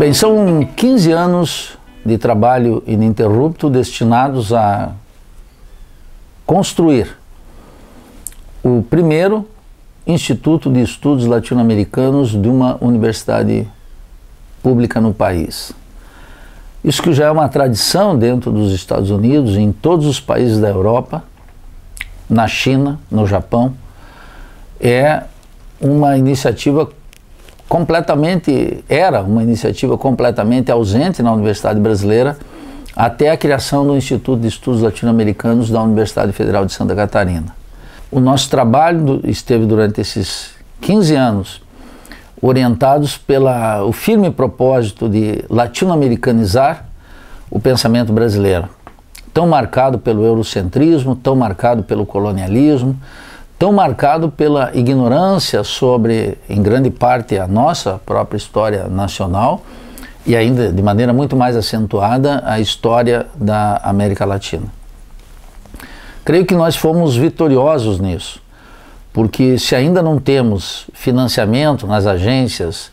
Bem, são 15 anos de trabalho ininterrupto destinados a construir o primeiro Instituto de Estudos Latino-Americanos de uma universidade pública no país. Isso que já é uma tradição dentro dos Estados Unidos, em todos os países da Europa, na China, no Japão, é uma iniciativa completamente, era uma iniciativa completamente ausente na Universidade Brasileira, até a criação do Instituto de Estudos Latino-Americanos da Universidade Federal de Santa Catarina. O nosso trabalho esteve durante esses 15 anos orientados pela o firme propósito de latino-americanizar o pensamento brasileiro, tão marcado pelo eurocentrismo, tão marcado pelo colonialismo, tão marcado pela ignorância sobre, em grande parte, a nossa própria história nacional e ainda de maneira muito mais acentuada a história da América Latina. Creio que nós fomos vitoriosos nisso, porque se ainda não temos financiamento nas agências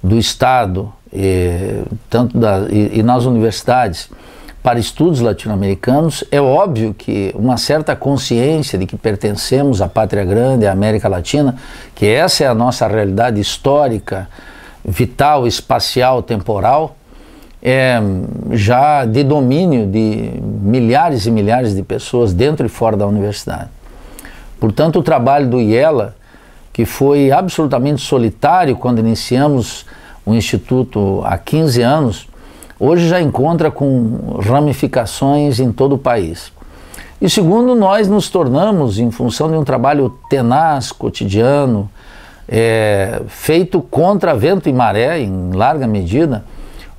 do Estado, e, eh, tanto da, e, e nas universidades, para estudos latino-americanos, é óbvio que uma certa consciência de que pertencemos à pátria grande, à América Latina, que essa é a nossa realidade histórica, vital, espacial, temporal, é, já de domínio de milhares e milhares de pessoas dentro e fora da universidade. Portanto, o trabalho do IELA, que foi absolutamente solitário quando iniciamos o Instituto há 15 anos, hoje já encontra com ramificações em todo o país. E segundo, nós nos tornamos, em função de um trabalho tenaz, cotidiano, é, feito contra vento e maré, em larga medida,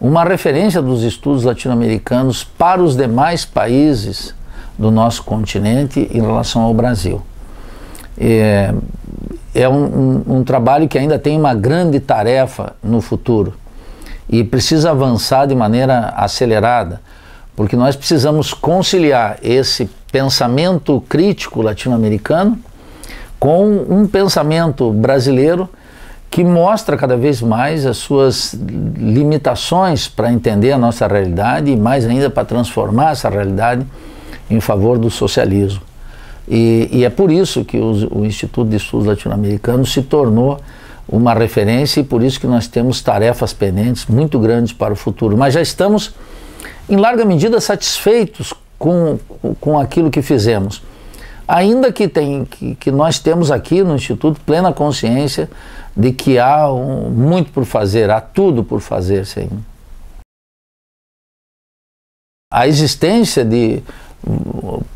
uma referência dos estudos latino-americanos para os demais países do nosso continente em relação ao Brasil. É, é um, um, um trabalho que ainda tem uma grande tarefa no futuro e precisa avançar de maneira acelerada, porque nós precisamos conciliar esse pensamento crítico latino-americano com um pensamento brasileiro que mostra cada vez mais as suas limitações para entender a nossa realidade e mais ainda para transformar essa realidade em favor do socialismo. E, e é por isso que o Instituto de Estudos Latino-Americanos se tornou uma referência e por isso que nós temos tarefas pendentes muito grandes para o futuro. Mas já estamos, em larga medida, satisfeitos com, com aquilo que fizemos. Ainda que, tem, que, que nós temos aqui no Instituto plena consciência de que há um, muito por fazer, há tudo por fazer, sim. A existência de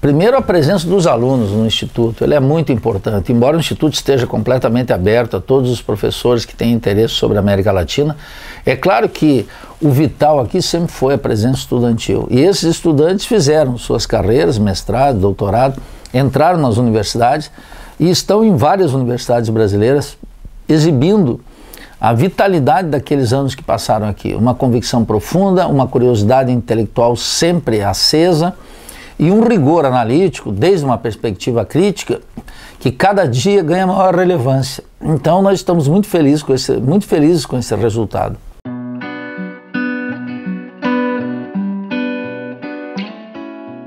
primeiro a presença dos alunos no instituto, ele é muito importante. Embora o instituto esteja completamente aberto a todos os professores que têm interesse sobre a América Latina, é claro que o vital aqui sempre foi a presença estudantil. E esses estudantes fizeram suas carreiras, mestrado, doutorado, entraram nas universidades e estão em várias universidades brasileiras exibindo a vitalidade daqueles anos que passaram aqui, uma convicção profunda, uma curiosidade intelectual sempre acesa e um rigor analítico, desde uma perspectiva crítica, que cada dia ganha maior relevância. Então nós estamos muito felizes com esse, muito felizes com esse resultado.